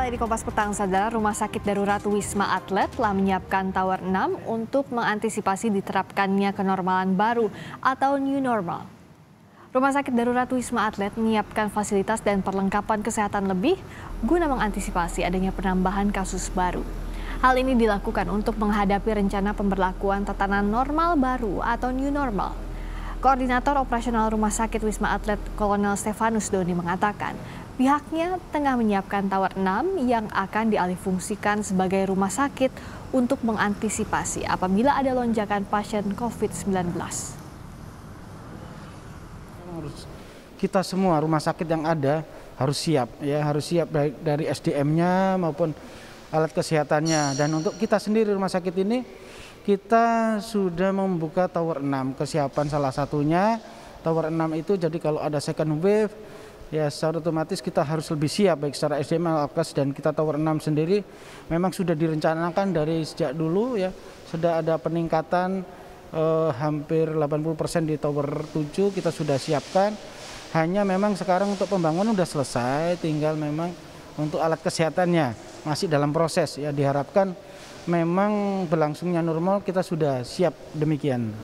kembali di Kompas Petang, saudara. Rumah Sakit Darurat Wisma Atlet telah menyiapkan tower 6 untuk mengantisipasi diterapkannya kenormalan baru atau new normal. Rumah Sakit Darurat Wisma Atlet menyiapkan fasilitas dan perlengkapan kesehatan lebih guna mengantisipasi adanya penambahan kasus baru. Hal ini dilakukan untuk menghadapi rencana pemberlakuan tatanan normal baru atau new normal. Koordinator Operasional Rumah Sakit Wisma Atlet Kolonel Stefanus Doni mengatakan, Pihaknya tengah menyiapkan tower 6 yang akan dialihfungsikan sebagai rumah sakit untuk mengantisipasi apabila ada lonjakan pasien COVID-19. Kita semua rumah sakit yang ada harus siap ya, harus siap baik dari SDM-nya maupun alat kesehatannya. Dan untuk kita sendiri rumah sakit ini kita sudah membuka tower 6 kesiapan salah satunya tower 6 itu jadi kalau ada second wave Ya, secara otomatis kita harus lebih siap baik secara SDM, Alkes dan kita Tower 6 sendiri memang sudah direncanakan dari sejak dulu ya. Sudah ada peningkatan eh, hampir 80% di Tower 7 kita sudah siapkan. Hanya memang sekarang untuk pembangunan sudah selesai, tinggal memang untuk alat kesehatannya masih dalam proses ya diharapkan memang berlangsungnya normal kita sudah siap demikian.